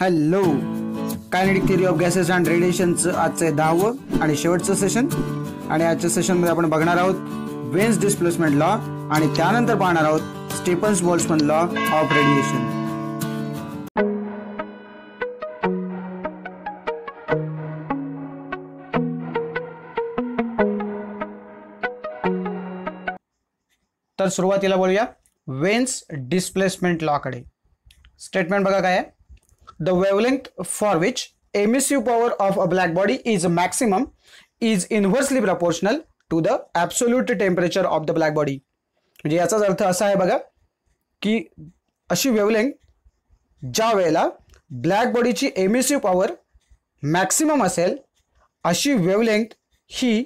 Hello kinetic theory of gases and रेडिएशनचं आजचं आहे दहावं आणि शेवटचं सेशन आणि आजच्या सेशन मध्ये आपण बघणार आहोत वेन्स डिस्प्लेसमेंट लॉ आणि त्यानंतर पाहणार आहोत Stefan's Boltzmann law of radiation तर सुरुवातीला बोलूया वेन्स डिस्प्लेसमेंट लॉकडे स्टेटमेंट बघा काय आहे the wavelength for which emissive power of a black body is maximum is inversely proportional to the absolute temperature of the black body म्हणजे याचाच अर्थ असा आहे बघा की अशी वेवलेंग ज्या वेळेला ब्लॅक बॉडीची एमिसिव्ह पॉवर मॅक्सिमम असेल अशी वेवलेंथ ही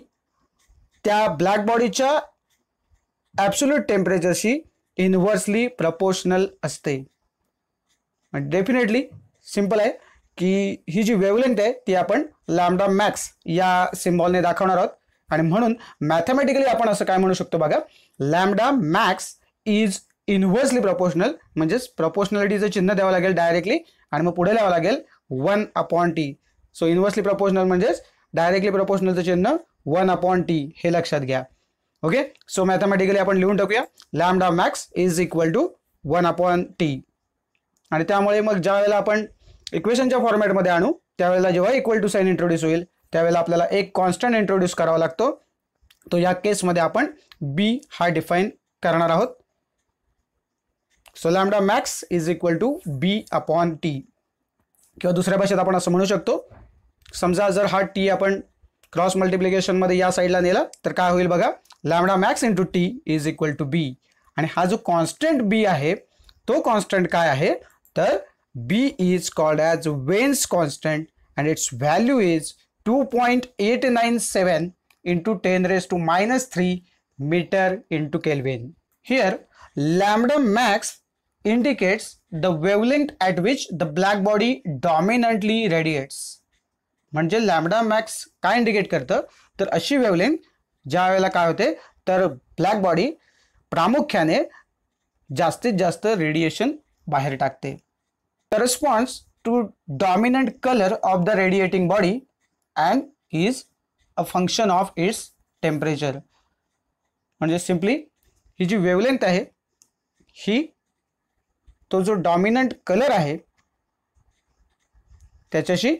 त्या ब्लॅक बॉडीच्या ॲब्सोल्यूट टेम्परेचरशी इन्व्हर्सली प्रपोशनल असते डेफिनेटली सिंपल आहे की ही जी वेवलेंथ आहे ती आपण लॅमडा मॅक्स या सिम्बॉलने दाखवणार आहोत आणि म्हणून मॅथमॅटिकली आपण असं काय म्हणू शकतो बघा lambda max is inversely proportional म्हणजेच प्रपोर्शनॅलिटीचं चिन्ह द्यावं लागेल डायरेक्टली आणि मग पुढे द्यावं लागेल one upon T so inversely proportional म्हणजेच डायरेक्टली प्रपोर्शनलचं चिन्ह वन अपॉन टी हे लक्षात घ्या ओके सो मॅथमॅटिकली आपण लिहून टाकूया lambda max is equal to one upon T आणि त्यामुळे मग ज्या वेळेला आपण इक्वेशनच्या फॉर्मॅटमध्ये आणू त्यावेळेला जेव्हा इक्वल टू साइन इंट्रोड्यूस होईल त्यावेळेला आपल्याला एक कॉन्स्टंट इंट्रोड्यूस करावा लागतो तो या केसमध्ये आपण बी हा डिफाईन करणार आहोत so lambda max is equal to b upon T किंवा दुसऱ्या भाषेत आपण असं म्हणू शकतो समजा जर हा टी आपण क्रॉस मल्टिप्लिकेशनमध्ये या साईडला नेला तर काय होईल बघा lambda max into T is equal to b आणि हा जो कॉन्स्टंट बी आहे तो कॉन्स्टंट काय आहे तर B is called as Wayne's constant and its value is 2.897 into 10 raised to minus 3 meter into Kelvin. Here lambda max indicates the wavelength at which the black body dominantly radiates. म्हणजे lambda max काय indicate करतं तर अशी wavelength ज्या वेळेला काय होते तर ब्लॅक बॉडी प्रामुख्याने जास्तीत जास्त रेडिएशन बाहेर टाकते corresponds to dominant color of the radiating body and is a function of its temperature म्हणजे सिम्पली ही जी वेवलेंथ आहे ही तो जो डॉमिनंट कलर आहे त्याच्याशी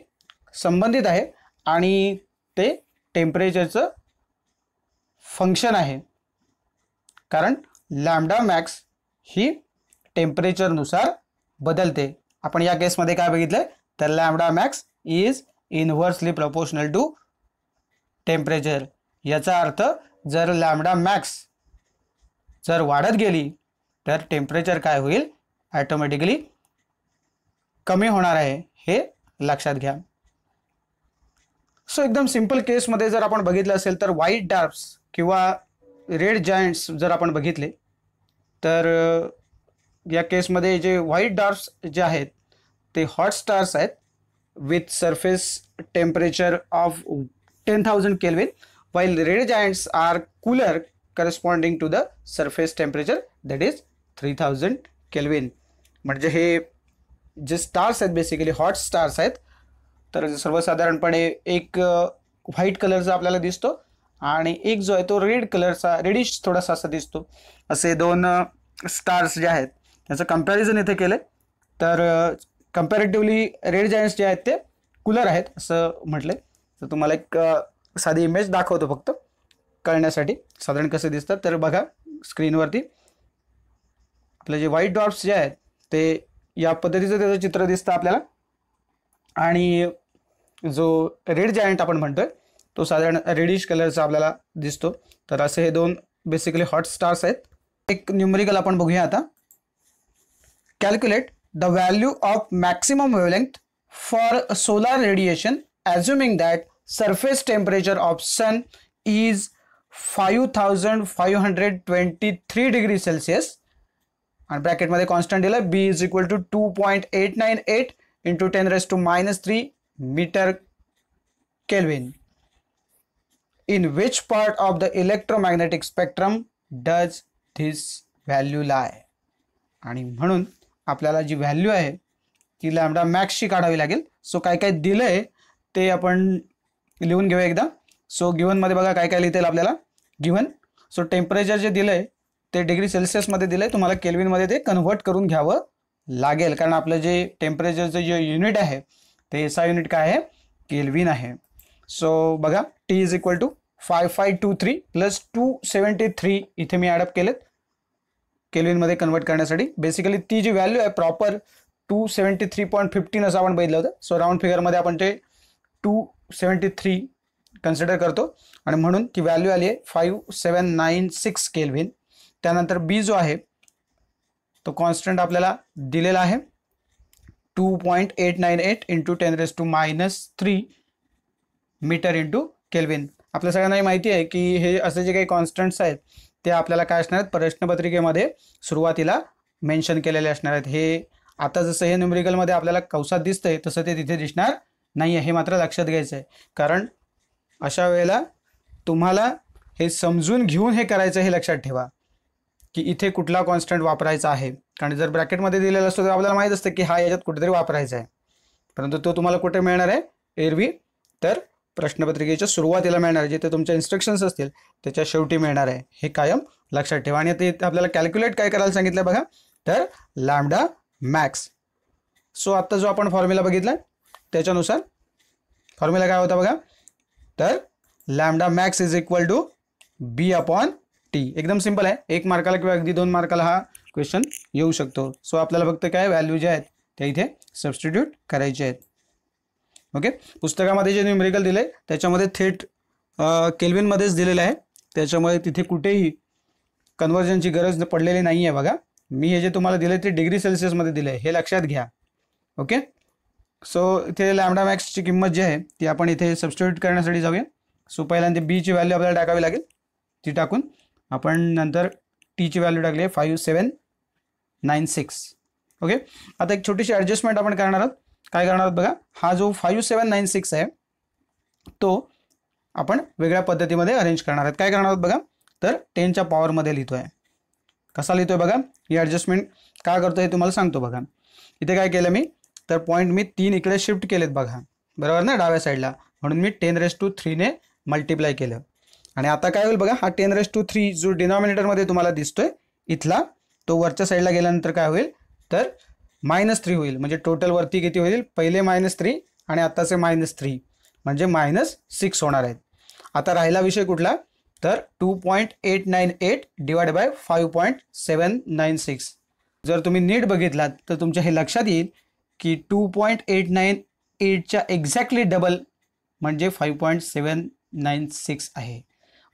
संबंधित आहे आणि ते टेम्परेचरचं फंक्शन आहे कारण लॅमडा मॅक्स ही टेम्परेचरनुसार बदलते आपण या केसमध्ये काय बघितलंय तर lambda max is inversely proportional to temperature याचा अर्थ जर लॅमडा मॅक्स जर वाढत गेली तर टेम्परेचर काय होईल ॲटोमॅटिकली कमी होणार आहे हे लक्षात घ्या सो एकदम सिम्पल केसमध्ये जर आपण बघितलं असेल तर व्हाईट डार्प्स किंवा रेड जायंट्स जर आपण बघितले तर या केसमध्ये जे व्हाईट डार्क्स जे आहेत ते हॉट स्टार्स आहेत with surface temperature of ten thousand kelvin while red giants are cooler corresponding to the surface temperature that is three thousand kelvin म्हणजे हे जे स्टार्स आहेत बेसिकली हॉट स्टार्स आहेत तर सर्वसाधारणपणे एक व्हाईट कलरचा आपल्याला दिसतो आणि एक जो आहे तो रेड कलरचा रेडिश थोडासा असा दिसतो असे दोन स्टार्स जे आहेत याचं कम्पॅरिझन इथे केलं तर कम्पॅरेटिव्हली रेड जायंट्स जे आहेत ते कूलर आहेत असं म्हटलं तर तुम्हाला एक साधी इमेज दाखवतो फक्त कळण्यासाठी साधारण कसे दिसतात तर बघा स्क्रीनवरती आपले जे व्हाईट डॉट्स जे आहेत ते या पद्धतीचं त्याचं चित्र दिसतं आपल्याला आणि जो रेड जायंट आपण म्हणतोय तो साधारण रेडिश कलरचा आपल्याला दिसतो तर असे हे दोन बेसिकली हॉट स्टार्स आहेत एक न्यूमरिकल आपण बघूया आता calculate the value of maximum wavelength for solar radiation assuming that surface temperature of sun is 5523 degrees Celsius and bracket मध्ये constant दिला b is equal to 2.898 into 10 raised to minus 3 meter Kelvin. In which part of the electromagnetic spectrum does this value lie? आणि म्हणून आपल्याला जी value आहे ती lambda मॅक्सची काढावी लागेल so काय काय दिलं आहे ते आपण लिहून घेऊ एकदा सो गिव्हनमध्ये बघा काय काय लिहितील आपल्याला गिवन सो टेम्परेचर जे दिलं आहे ते डिग्री सेल्सिअसमध्ये दिलं आहे तुम्हाला केल्विनमध्ये ते कन्व्हर्ट करून घ्यावं लागेल कारण आपलं जे टेम्परेचरचं जे युनिट आहे ते एसआय युनिट काय आहे केल्विन आहे सो बघा T is equal to five five two three plus two seventy three इथे मी ॲडअप केलेत केल्विनमध्ये कन्वर्ट करण्यासाठी बेसिकली ती जी व्हॅल्यू आहे proper two seventy three point fifteen असं आपण बघितलं होतं सो राऊंड फिगरमध्ये आपण ते टू सेवन्टी थ्री कन्सिडर करतो आणि म्हणून ती व्हॅल्यू आली आहे five seven nine six kelvin त्यानंतर बी जो आहे तो कॉन्स्टंट आपल्याला दिलेला आहे two point eight nine eight into ten raise to minus three metre into kelvin आपल्या सगळ्यांना माहिती आहे की हे असे जे काही कॉन्स्टंट्स आहेत ते आपल्याला काय असणार आहेत प्रश्नपत्रिकेमध्ये सुरुवातीला मेन्शन केलेले असणार आहेत हे आता जसं हे न्युमेरिकलमध्ये आपल्याला कवसात दिसतंय तसं ते तिथे दिसणार नाही आहे हे मात्र लक्षात घ्यायचं आहे कारण अशा वेळेला तुम्हाला हे समजून घेऊन हे करायचं हे लक्षात ठेवा की इथे कुठला कॉन्स्टंट वापरायचा आहे कारण जर ब्रॅकेटमध्ये दिलेला असतो तर आपल्याला माहीत असतं की हा याच्यात कुठेतरी वापरायचा आहे परंतु तो तुम्हाला कुठे मिळणार आहे एरवी तर प्रश्नपत्रिकेच्या सुरुवातीला मिळणार आहे जिथे तुमच्या इन्स्ट्रक्शन्स असतील त्याच्या शेवटी मिळणार आहे हे कायम लक्षात ठेवा आणि ते आपल्याला कॅल्क्युलेट काय करायला सांगितलं बघा तर लॅमडा मॅक्स सो आत्ता जो आपण फॉर्म्युला बघितला त्याच्यानुसार फॉर्म्युला काय होता बघा तर lambda max is equal to b upon T एकदम सिंपल आहे एक मार्काला किंवा अगदी दोन मार्काला हा क्वेश्चन येऊ शकतो सो आपल्याला फक्त काय व्हॅल्यू जे आहेत त्या इथे सबस्टिट्यूट करायचे आहेत ओके पुस्तकामध्ये जे न्यूमेरिकल दिलं त्याच्यामध्ये थेट केल्विनमध्येच दिलेलं आहे त्याच्यामुळे तिथे कुठेही कन्वर्जनची गरज पडलेली नाही आहे बघा मी हे जे तुम्हाला दिले ते डिग्री सेल्सिअसमध्ये दिले हे लक्षात घ्या ओके सो इथे लॅमडा मॅक्सची किंमत जी आहे ती आपण इथे सबस्टिट्यूट करण्यासाठी जाऊया सो पहिल्यांदा बीची व्हॅल्यू आपल्याला टाकावी लागेल ती टाकून आपण नंतर टीची व्हॅल्यू टाकली आहे five seven nine six okay आता एक छोटीशी ॲडजस्टमेंट आपण करणार आहोत काय करणार आहोत बघा हा जो फाईव्ह सेवन नाईन सिक्स आहे तो आपण वेगळ्या पद्धतीमध्ये अरेंज करणार आहेत काय करणार आहोत बघा तर टेनच्या पॉवरमध्ये लिहितो आहे कसा लिहितो आहे बघा ही ॲडजस्टमेंट काय करतो हे तुम्हाला सांगतो बघा इथे काय केलं मी तर पॉईंट मी तीन इकडे शिफ्ट केलेत बघा बरोबर ना डाव्या साईडला म्हणून मी टेन रेस टू थ्रीने मल्टिप्लाय केलं आणि आता काय होईल बघा हा टेन रेस टू थ्री जो डिनॉमिनेटरमध्ये तुम्हाला दिसतोय इथला तो वरच्या साईडला गेल्यानंतर काय होईल तर मायनस थ्री होईल म्हणजे वरती किती होईल पहिले मायनस थ्री आणि आत्ताचे मायनस थ्री म्हणजे मायनस सिक्स होणार आहेत आता राहिला विषय कुठला तर two point eight nine eight divide by five point seven nine six जर तुम्ही नीट बघितलात तर तुमच्या हे लक्षात येईल की टू पॉईंट एट नाईन एटच्या एक्झॅक्टली डबल म्हणजे five point seven nine six आहे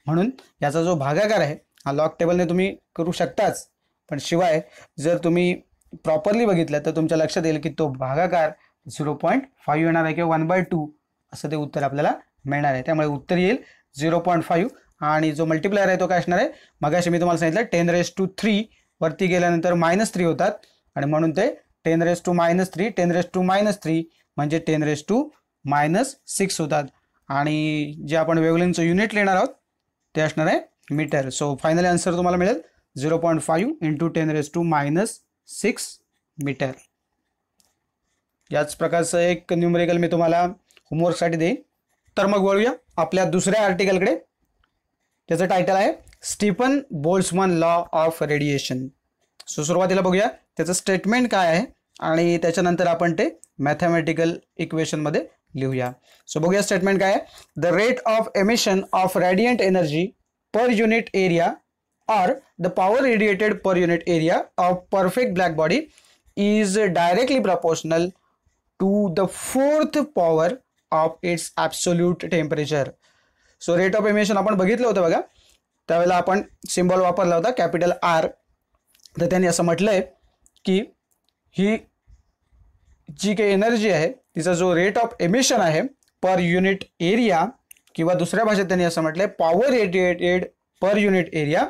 म्हणून याचा जो भागाकार आहे हा लॉक टेबलने तुम्ही करू शकताच पण शिवाय जर तुम्ही प्रॉपरली बघितलं तर तुमच्या लक्षात येईल की तो भागाकार झिरो पॉईंट फाईव्ह येणार आहे किंवा वन बाय टू असं ते उत्तर आपल्याला मिळणार आहे त्यामुळे उत्तर येईल झिरो पॉईंट फाईव्ह आणि जो मल्टिप्लायर आहे तो काय असणार आहे मगाशी मी तुम्हाला सांगितलं टेन रेस टू थ्री वरती गेल्यानंतर मायनस थ्री होतात आणि म्हणून ते ten raise to minus three ten raise to minus three म्हणजे ten raise to minus six होतात आणि जे आपण वेवलिंगचं युनिट लेणार आहोत ते असणार आहे मीटर सो फायनल आन्सर तुम्हाला मिळेल zero point five into ten raise to minus six metre याच प्रकारचं एक न्यूमरिकल मी तुम्हाला होमवर्कसाठी देईन तर मग वळूया आपल्या दुसऱ्या आर्टिकलकडे त्याचं टायटल आहे Stefan Boltzmann law of radiation so सुरुवातीला बघूया त्याचं स्टेटमेंट काय आहे आणि त्याच्यानंतर आपण ते मॅथमॅटिकल इक्वेशनमध्ये लिहूया सो बघूया स्टेटमेंट काय आहे the rate of emission of radiant energy per unit area or the power radiated per unit area of perfect black body is directly proportional to the fourth power of its absolute temperature so rate of emission आपण बघितलं होतं बघा त्यावेळेला आपण symbol वापरला होता capital R तर त्यांनी असं म्हटलं आहे की ही जी काही एनर्जी आहे तिचा जो रेट ऑफ एमिशन आहे पर युनिट एरिया किंवा दुसऱ्या भाषेत त्यांनी असं म्हटलं आहे power radiated per unit area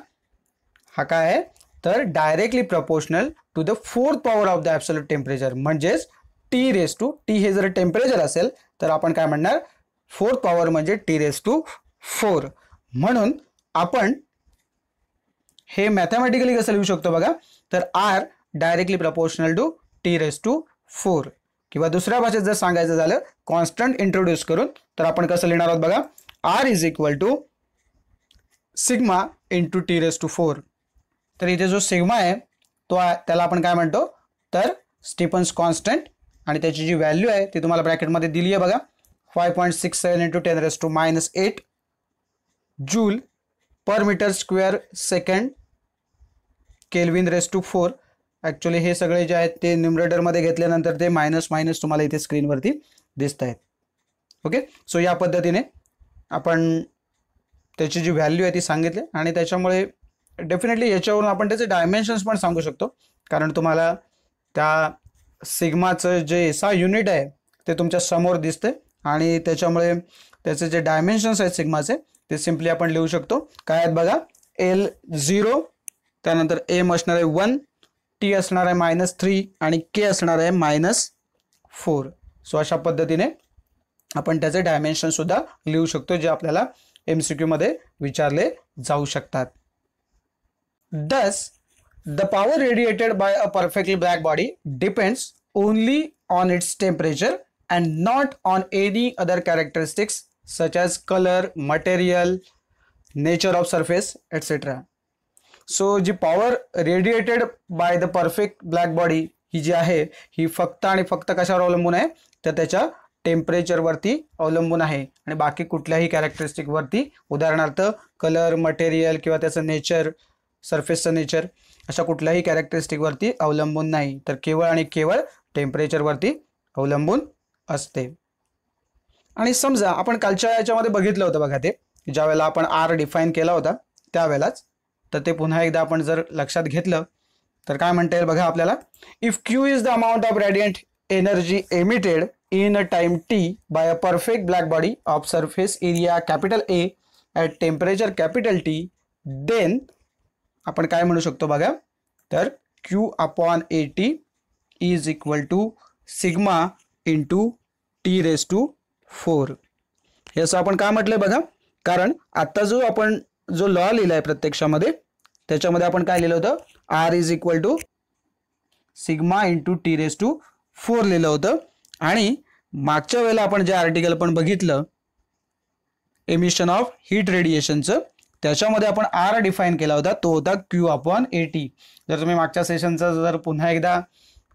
हा काय आहे तर directly proportional to the fourth power of the absolute temperature म्हणजेच टी रेस टू टी हे जर टेम्परेचर असेल तर आपण काय म्हणणार फोर्थ पॉवर म्हणजे टी रेस टू फोर म्हणून आपण हे मॅथमॅटिकली कसं लिहू शकतो बघा तर R directly proportional to T raise to four किंवा दुसऱ्या भाषेत जर सांगायचं झालं कॉन्स्टंट इंट्रोड्यूस करून तर आपण कसं लिहिणार आहोत बघा R is equal to sigma into T raise to four तर इथे जो सिग्मा आहे तो त्याला आपण काय म्हणतो तर स्टीफन्स कॉन्स्टंट आणि त्याची जी व्हॅल्यू आहे ती तुम्हाला ब्रॅकेटमध्ये दिली आहे बघा five point six seven into ten raise to minus eight joule per metre square second kelvin raise to four actually हे सगळे जे आहेत ते न्युमरेटरमध्ये घेतल्यानंतर ते मायनस मायनस तुम्हाला इथे स्क्रीनवरती दिसत आहेत ओके सो या पद्धतीने आपण त्याची जी व्हॅल्यू आहे ती सांगितली आणि त्याच्यामुळे डेफिनेटली याच्यावरून आपण त्याचे डायमेन्शन्स पण सांगू शकतो कारण तुम्हाला त्या सिग्माचं जे सा युनिट आहे ते तुमच्या समोर दिसते आणि त्याच्यामुळे त्याचे जे डायमेन्शन्स आहेत सिग्माचे ते सिम्पली आपण लिहू शकतो काय आहेत बघा एल झिरो त्यानंतर एम असणार आहे वन टी असणार आहे मायनस थ्री आणि के असणार आहे मायनस फोर सो अशा पद्धतीने आपण त्याचे सुद्धा लिहू शकतो जे आपल्याला एम सी क्यूमध्ये विचारले जाऊ शकतात Thus, the power radiated by a perfectly black body depends only on its temperature and not on any other characteristics such as color, material, nature of surface, etc. So जी power radiated by the perfect black body ही जी आहे ही फक्त आणि फक्त कशावर अवलंबून आहे तर त्याच्या टेम्परेचरवरती अवलंबून आहे आणि बाकी कुठल्याही कॅरेक्टरिस्टिकवरती उदाहरणार्थ कलर मटेरियल किंवा त्याचं नेचर सरफेसचं नेचर अशा कुठल्याही वरती अवलंबून नाही तर केवळ आणि केवळ टेम्परेचरवरती अवलंबून असते आणि समजा आपण कालच्या याच्यामध्ये बघितलं होतं बघा ते ज्यावेळेला आपण आर डिफाईन केला होता त्यावेळेलाच तर ते पुन्हा एकदा आपण जर लक्षात घेतलं तर काय म्हणता येईल बघा आपल्याला if Q is the amount of radiant energy emitted in a time T by a perfect black body of surface area capital A at temperature capital T then आपण काय म्हणू शकतो बघा तर Q upon A T is equal to sigma into T raise to four हे असं आपण का म्हटलंय बघा कारण आत्ता जो आपण जो लॉ लिहिला आहे प्रत्यक्षामध्ये त्याच्यामध्ये आपण काय लिहिलं होतं R is equal to sigma into T raise to four लिहिलं होतं आणि मागच्या वेळेला आपण जे आर्टिकल पण बघितलं एमिशन ऑफ हीट रेडिएशनचं त्याच्यामध्ये आपण आर डिफाईन केला होता तो होता क्यू अपॉन ए टी जर तुम्ही मागच्या सेशनचा जर पुन्हा एकदा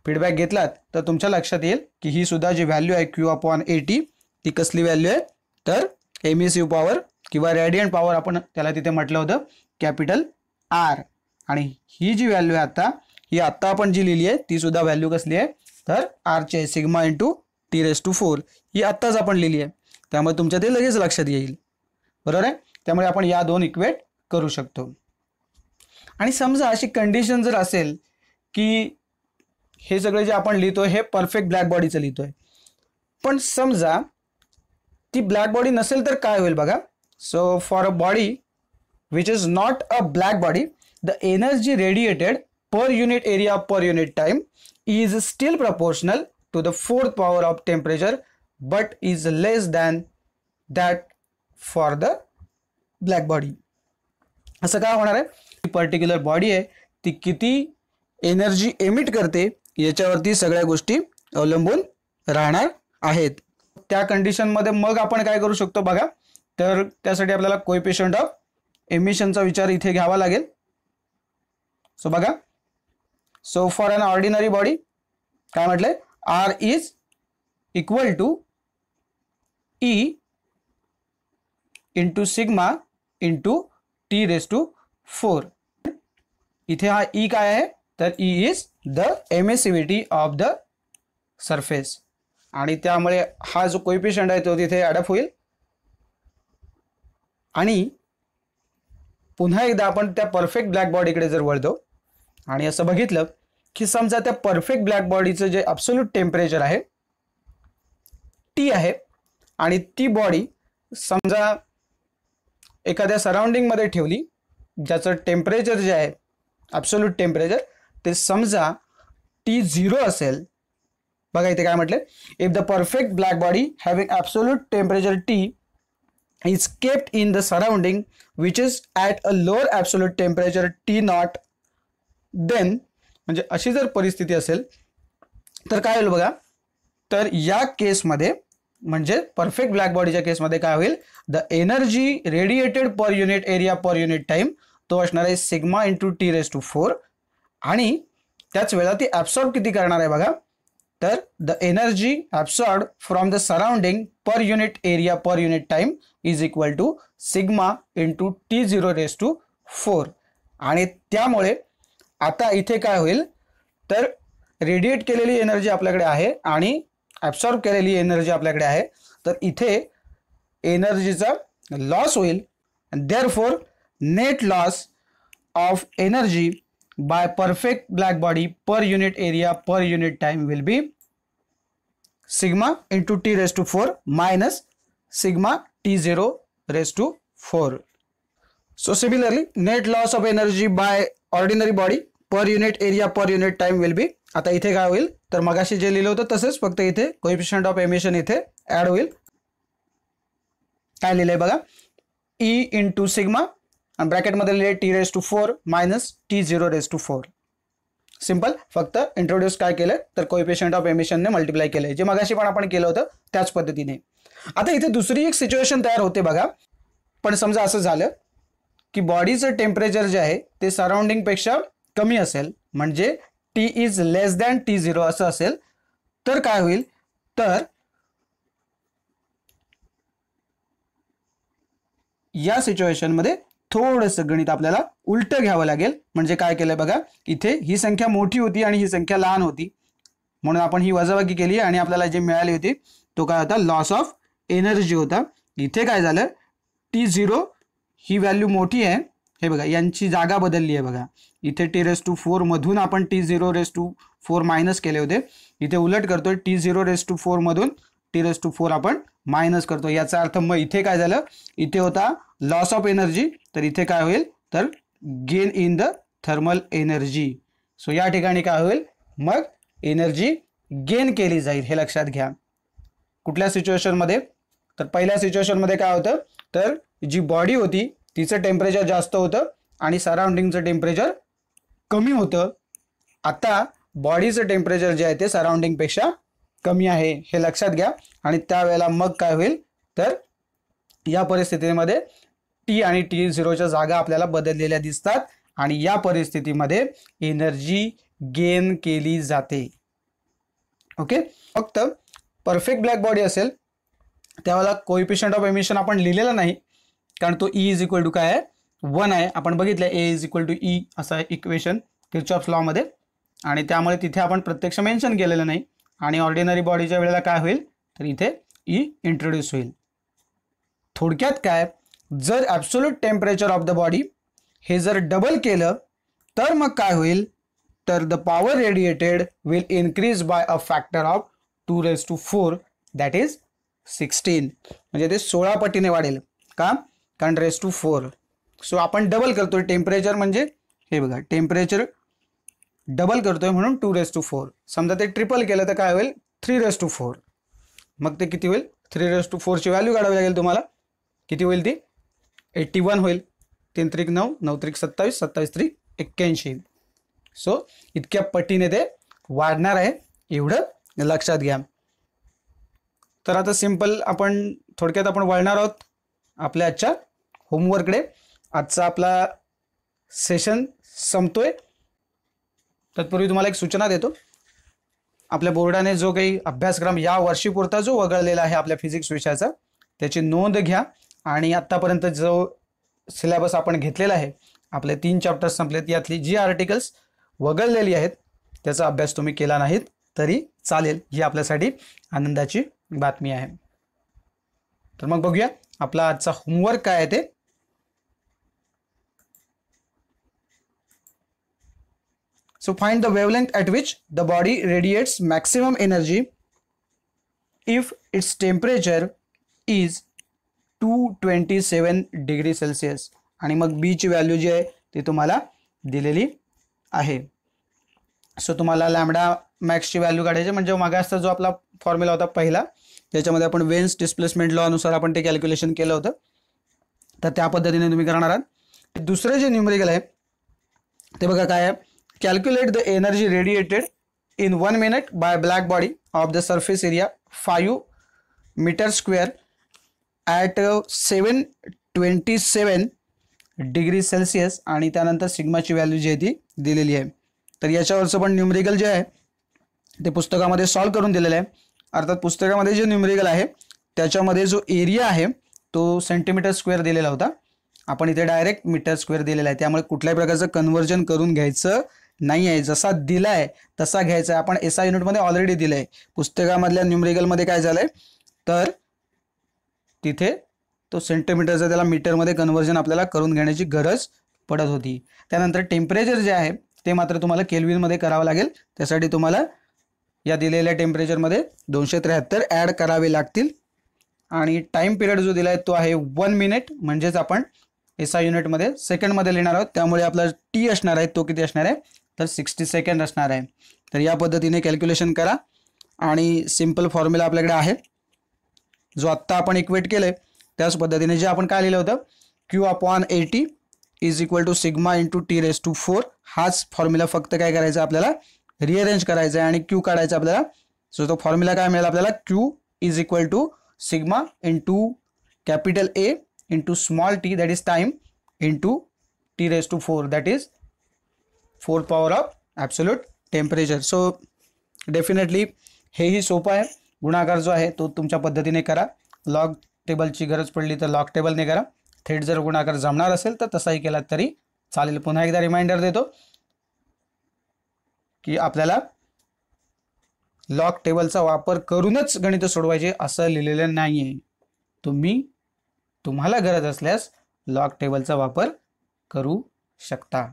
फीडबॅक घेतलात तर तुमच्या लक्षात येईल की ही सुद्धा जी व्हॅल्यू आहे क्यू अपॉन ए टी ती कसली व्हॅल्यू आहे तर एम एस यू पॉवर किंवा रेडियंट पॉवर आपण त्याला तिथे म्हटलं होतं कॅपिटल आर आणि ही जी व्हॅल्यू आहे आता ही आत्ता आपण जी लिहिली आहे ती सुद्धा व्हॅल्यू कसली आहे तर आरचे चे sigma into T raise to four ही आत्ताच आपण लिहिली आहे त्यामुळे तुमच्या ते लगेच लक्षात येईल बरोबर आहे त्यामुळे आपण या दोन इक्वेट करू शकतो आणि समजा अशी कंडिशन जर असेल की हे सगळे जे आपण लिहितोय हे परफेक्ट ब्लॅक बॉडीचं लिहितोय पण समजा ती ब्लॅक बॉडी नसेल तर काय होईल बघा so for a body which is not a black body the energy radiated per unit area per unit time is still proportional to the fourth power of temperature but is less than that for the black body असं काय होणार आहे ही particular body आहे ती किती energy emit करते याच्यावरती सगळ्या गोष्टी अवलंबून राहणार आहेत त्या कंडिशनमध्ये मग आपण काय करू शकतो बघा तर त्यासाठी आपल्याला पेशंट ऑफ एमिशनचा विचार इथे घ्यावा लागेल सो बघा so for an ordinary body काय म्हटलंय R is equal to E into sigma into T raise to four इथे हा ई e काय आहे तर E is the emissivity of the surface आणि त्यामुळे हा जो कोइपिशंट आहे तो तिथे अडप होईल आणि पुन्हा एकदा आपण त्या परफेक्ट ब्लॅक बॉडीकडे जर वळतो आणि असं बघितलं की समजा त्या परफेक्ट ब्लॅक बॉडीचं जे अब्सोल्यूट टेम्परेचर आहे टी आहे आणि ती बॉडी समजा एखाद्या सराउंडिंगमध्ये ठेवली ज्याचं टेम्परेचर जे आहे ॲब्सोल्यूट टेम्परेचर ते समजा टी झिरो असेल बघा इथे काय म्हटले if the perfect black body having absolute temperature T is kept in the surrounding which is at a lower absolute temperature T nought then म्हणजे अशी जर परिस्थिती असेल तर काय होईल बघा तर या केसमध्ये म्हणजे परफेक्ट ब्लॅक बॉडीच्या केसमध्ये काय होईल the energy radiated per unit area per unit time तो असणार आहे sigma into T raise to four आणि त्याच वेळा ती ॲब्सॉर्ब किती करणार आहे बघा तर the energy absorb from the surrounding per unit area per unit time is equal to sigma into T zero raise to four आणि त्यामुळे आता इथे काय होईल तर रेडिएट केलेली एनर्जी आपल्याकडे आहे आणि ॲब्सॉर्ब केलेली एनर्जी आपल्याकडे आहे तर इथे एनर्जीचा लॉस होईल therefore net loss of energy by perfect black body per unit area per unit time will be sigma into T raise to four minus sigma T zero raise to four so similarly net loss of energy by ordinary body per unit area per unit time will be आता इथे काय होईल तर मगाशी जे लिहिलं होतं तसंच फक्त इथे कोइफिशियंट ऑफ एमिशन इथे ऍड होईल काय लिहिलंय बघा ई इन टू सिग्मा आणि ब्रॅकेटमध्ये लिहिले T raise to four minus T zero raise to four simple फक्त इंट्रोड्यूस काय केलं तर कोइफिशियंट ऑफ एमिशनने मल्टिप्लाय केलंय जे मगाशी पण आपण केलं होतं त्याच पद्धतीने आता इथे दुसरी एक सिच्युएशन तयार होते बघा पण समजा असं झालं की बॉडीचं टेम्परेचर जे आहे ते सराउंडिंगपेक्षा कमी असेल म्हणजे T is less than T zero असं असेल तर काय होईल तर या सिच्युएशनमध्ये थोडंसं गणित आपल्याला उलटं घ्यावं लागेल म्हणजे काय केलं बघा इथे ही संख्या मोठी होती आणि ही संख्या लहान होती म्हणून आपण ही वजाबाकी केली आणि आपल्याला जे मिळाली होती तो काय होता लॉस ऑफ एनर्जी होता इथे काय झालं टी झिरो ही व्हॅल्यू मोठी आहे हे बघा यांची जागा बदलली आहे बघा इथे टी रेस टू फोरमधून आपण T zero raise to four minus केले होते इथे उलट करतोय टी झिरो रेस टू फोरमधून टी रेस टू फोर आपण मायनस करतो याचा अर्थ मग इथे काय झालं इथे होता लॉस ऑफ एनर्जी तर इथे काय होईल तर gain in the thermal energy so या ठिकाणी काय होईल मग एनर्जी गेन केली जाईल हे लक्षात घ्या कुठल्या सिच्युएशनमध्ये तर पहिल्या सिच्युएशनमध्ये काय होतं तर जी बॉडी होती तिचं टेम्परेचर जास्त होतं आणि सराउंडिंगचं टेम्परेचर कमी होतं आता बॉडीचं टेम्परेचर जे आहे ते सराउंडिंगपेक्षा कमी आहे हे लक्षात घ्या आणि त्यावेळेला मग काय होईल तर या परिस्थितीमध्ये टी आणि टी झिरोच्या जागा आपल्याला बदललेल्या दिसतात आणि या परिस्थितीमध्ये एनर्जी गेन केली जाते ओके फक्त परफेक्ट ब्लॅक बॉडी असेल त्यावेळेला कोइफिशंट ऑफ एमिशन आपण लिहिलेलं नाही कारण तो ई इज इक्वल टू काय आहे वन आहे आपण बघितलं A is equal to E असं आहे इक्वेशन किर्चॉप्स लॉमध्ये आणि त्यामुळे तिथे आपण प्रत्यक्ष मेन्शन केलेलं नाही आणि ऑर्डिनरी बॉडीच्या वेळेला काय होईल तर इथे ई e इंट्रोड्यूस होईल थोडक्यात काय जर absolute temperature of the body हे जर डबल केलं तर मग काय होईल तर the power radiated will increase by a factor of two raise to four that is sixteen म्हणजे ते सोळा पटीने वाढेल का कारण रेस टू फोर सो आपण डबल करतो टेम्परेचर म्हणजे हे बघा टेम्परेचर डबल करतोय म्हणून टू रेस टू फोर समजा ते ट्रिपल केलं तर काय होईल थ्री रेस टू फोर मग ते किती होईल थ्री रेस टू फोरची व्हॅल्यू काढावी लागेल तुम्हाला किती होईल ती एट्टी वन होईल तीन त्रिक नऊ नऊ त्रिक सत्तावीस सत्तावीस त्रिक एक्क्याऐंशी सो इतक्या पटीने ते वाढणार आहे एवढं लक्षात घ्या तर आता सिम्पल आपण थोडक्यात आपण वळणार आहोत आपल्या आजच्या होमवर्ककडे आजचा आपला सेशन संपतोय तत्पूर्वी तुम्हाला एक सूचना देतो आपल्या बोर्डाने जो काही अभ्यासक्रम या वर्षीपुरता जो वगळलेला आहे आपल्या फिजिक्स विषयाचा त्याची नोंद घ्या आणि आत्तापर्यंत जो सिलेबस आपण घेतलेला आहे आपले तीन चॅप्टर्स संपलेत यातली जी आर्टिकल्स वगळलेली आहेत त्याचा अभ्यास तुम्ही केला नाहीत तरी चालेल ही आपल्यासाठी आनंदाची बातमी आहे तर मग बघूया आपला आजचा होमवर्क काय आहे ते So find the wavelength at which the body radiates maximum energy if its temperature is 227 degree Celsius आणि मग बीची व्हॅल्यू जी आहे ती तुम्हाला दिलेली आहे सो तुम्हाला लॅमडा मॅक्सची व्हॅल्यू काढायची म्हणजे मागासचा जो आपला फॉर्म्युला होता पहिला ज्याच्यामध्ये आपण वेन्स डिस्प्लेसमेंट लॉ अनुसार आपण ते कॅल्क्युलेशन केलं होतं तर त्या पद्धतीने तुम्ही करणार आहात दुसरं जे न्यूमेरिकल आहे ते बघा काय आहे the energy radiated in one minute by black body of the surface area five metre square at seven twenty 727 degree Celsius आणि त्यानंतर सिग्माची व्हॅल्यू जी आहे ती दिलेली आहे तर याच्यावरचं पण न्यूमरिकल जे आहे ते पुस्तकामध्ये सॉल्व करून दिलेलं आहे अर्थात पुस्तकामध्ये जे न्यूमेरिकल आहे त्याच्यामध्ये जो एरिया आहे तो सेंटीमीटर स्क्वेअर दिलेला होता आपण इथे डायरेक्ट मीटर स्क्वेअर दिलेला आहे त्यामुळे कुठल्याही प्रकारचं कन्वर्जन करून घ्यायचं नाही आहे जसा दिलाय तसा घ्यायचा आहे आपण एसा युनिटमध्ये ऑलरेडी दिलं आहे पुस्तकामधल्या न्यूमरिकलमध्ये काय झालंय तर तिथे तो सेंटीमीटरचा त्याला मीटरमध्ये कन्वर्जन आपल्याला करून घेण्याची गरज पडत होती त्यानंतर टेम्परेचर जे आहे ते मात्र तुम्हाला केल्विनमध्ये करावं लागेल त्यासाठी तुम्हाला या दिलेल्या टेम्परेचरमध्ये दोनशे त्र्याहत्तर ॲड करावे लागतील आणि टाईम पिरियड जो दिला आहे तो आहे वन मिनिट म्हणजेच आपण एसा युनिटमध्ये सेकंडमध्ये लिहिणार आहोत त्यामुळे आपला टी असणार आहे तो किती असणार आहे तर सिक्स्टी सेकंड असणार आहे तर या पद्धतीने कॅल्क्युलेशन करा आणि सिम्पल फॉर्म्युला आपल्याकडे आहे जो आत्ता आपण इक्वेट केलं आहे त्याच पद्धतीने जे आपण काय लिहिलं होतं Q upon A T is equal to sigma into T raise to four हाच फॉर्म्युला फक्त काय करायचा आपल्याला रिअरेंज करायचं आहे आणि क्यू काढायचा आपल्याला सो तो फॉर्म्युला काय मिळेल आपल्याला Q is equal to sigma into capital A into small T that is time into T raise to four that is four power of absolute temperature so definitely हेही सोपं आहे गुणाकार जो आहे तो तुमच्या पद्धतीने करा लॉग टेबलची गरज पडली तर लॉग टेबलने करा थेट जर गुणाकार जमणार असेल तर तसाही केला तरी चालेल पुन्हा एकदा रिमाइंडर देतो की आपल्याला लॉग टेबलचा वापर करूनच गणित सोडवायचे असं लिहिलेलं नाही आहे तुम्ही तुम्हाला गरज असल्यास लॉग टेबलचा वापर करू शकता